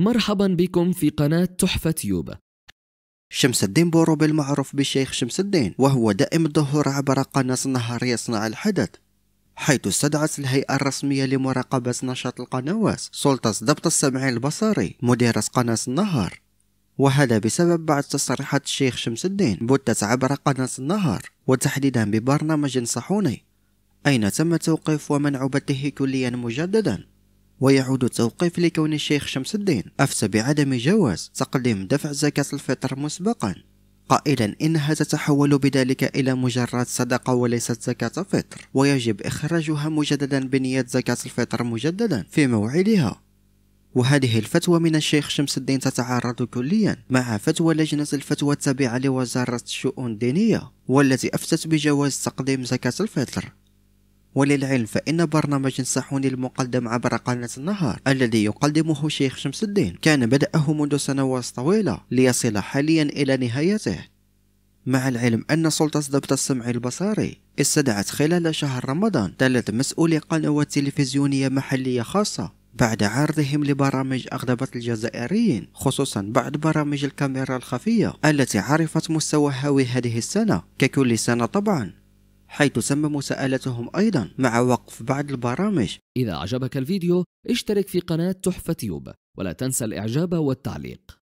مرحبا بكم في قناة تحفة يوبا شمس الدين بورو المعروف بالشيخ شمس الدين وهو دائم الظهور عبر قناة نهار يصنع الحدث حيث استدعت الهيئة الرسمية لمراقبة نشاط القنوات سلطة ضبط السمع البصري مديرة قناة النهار وهذا بسبب بعض تصريحات الشيخ شمس الدين بثت عبر قناة النهار وتحديدا ببرنامج صحوني أين تم توقيف ومنع بثه كليا مجددا ويعود التوقيف لكون الشيخ شمس الدين أفسى بعدم جواز تقديم دفع زكاة الفطر مسبقا قائلا إنها تتحول بذلك إلى مجرد صدقة وليست زكاة فطر ويجب إخراجها مجددا بنية زكاة الفطر مجددا في موعدها وهذه الفتوى من الشيخ شمس الدين تتعارض كليا مع فتوى لجنة الفتوى التابعة لوزارة الشؤون الدينية والتي أفتت بجواز تقديم زكاة الفطر وللعلم فإن برنامج صحوني المقدم عبر قناة النهار الذي يقدمه شيخ شمس الدين كان بدأه منذ سنوات طويلة ليصل حاليا إلى نهايته مع العلم أن سلطة ضبط السمع البصري استدعت خلال شهر رمضان ثلاث مسؤولي قنوات تلفزيونية محلية خاصة بعد عرضهم لبرامج أغضبت الجزائريين خصوصا بعد برامج الكاميرا الخفية التي عرفت مستوى هاوي هذه السنة ككل سنة طبعا حيث تم مساءلتهم أيضا مع وقف بعض البرامج إذا أعجبك الفيديو اشترك في قناة تحفة تيوب ولا تنسى الإعجاب والتعليق